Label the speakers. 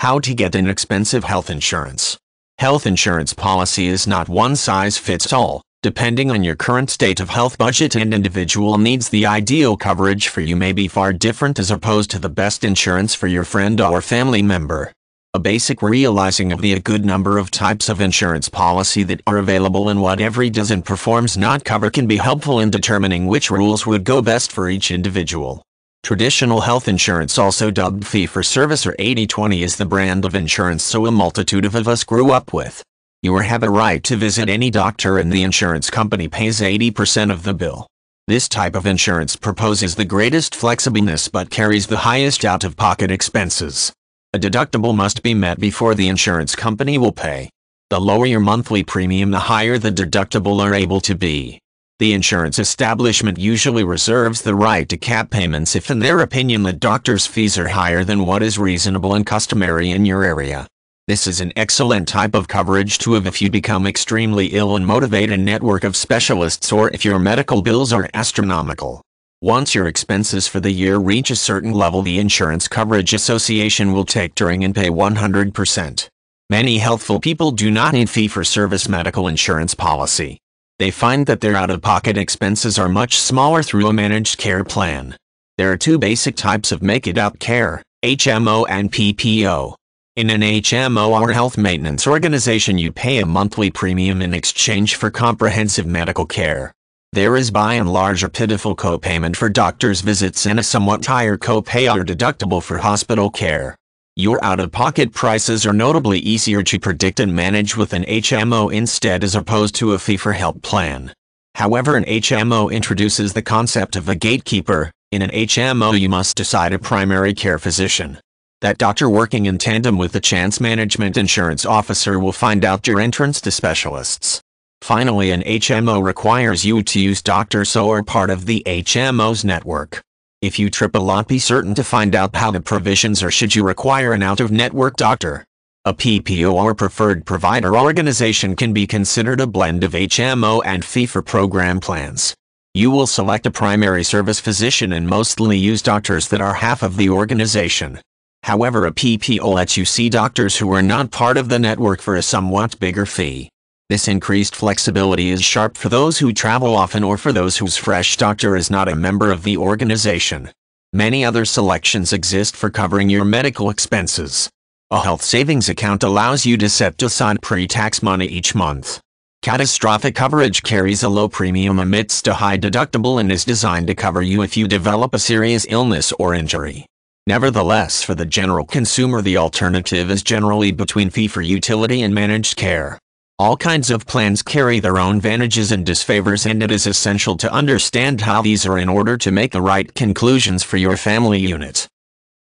Speaker 1: How to get inexpensive health insurance. Health insurance policy is not one size fits all. Depending on your current state of health budget and individual needs, the ideal coverage for you may be far different as opposed to the best insurance for your friend or family member. A basic realizing of the a good number of types of insurance policy that are available and what every does and performs not cover can be helpful in determining which rules would go best for each individual. Traditional health insurance also dubbed fee-for-service or 80-20 is the brand of insurance so a multitude of us grew up with. You have a right to visit any doctor and the insurance company pays 80% of the bill. This type of insurance proposes the greatest flexibleness but carries the highest out-of-pocket expenses. A deductible must be met before the insurance company will pay. The lower your monthly premium the higher the deductible are able to be. The insurance establishment usually reserves the right to cap payments if in their opinion the doctor's fees are higher than what is reasonable and customary in your area. This is an excellent type of coverage to have if you become extremely ill and motivate a network of specialists or if your medical bills are astronomical. Once your expenses for the year reach a certain level the insurance coverage association will take during and pay 100%. Many healthful people do not need fee-for-service medical insurance policy they find that their out-of-pocket expenses are much smaller through a managed care plan. There are two basic types of make-it-up care, HMO and PPO. In an HMO or health maintenance organization you pay a monthly premium in exchange for comprehensive medical care. There is by and large a pitiful copayment for doctor's visits and a somewhat higher copay or deductible for hospital care. Your out-of-pocket prices are notably easier to predict and manage with an HMO instead as opposed to a fee-for-help plan. However an HMO introduces the concept of a gatekeeper, in an HMO you must decide a primary care physician. That doctor working in tandem with the chance management insurance officer will find out your entrance to specialists. Finally an HMO requires you to use doctors who are part of the HMO's network. If you trip a lot be certain to find out how the provisions or should you require an out-of-network doctor. A PPO or preferred provider organization can be considered a blend of HMO and fee-for program plans. You will select a primary service physician and mostly use doctors that are half of the organization. However, a PPO lets you see doctors who are not part of the network for a somewhat bigger fee. This increased flexibility is sharp for those who travel often or for those whose fresh doctor is not a member of the organization. Many other selections exist for covering your medical expenses. A health savings account allows you to set aside pre-tax money each month. Catastrophic coverage carries a low premium amidst a high deductible and is designed to cover you if you develop a serious illness or injury. Nevertheless for the general consumer the alternative is generally between fee for utility and managed care. All kinds of plans carry their own vantages and disfavors and it is essential to understand how these are in order to make the right conclusions for your family unit.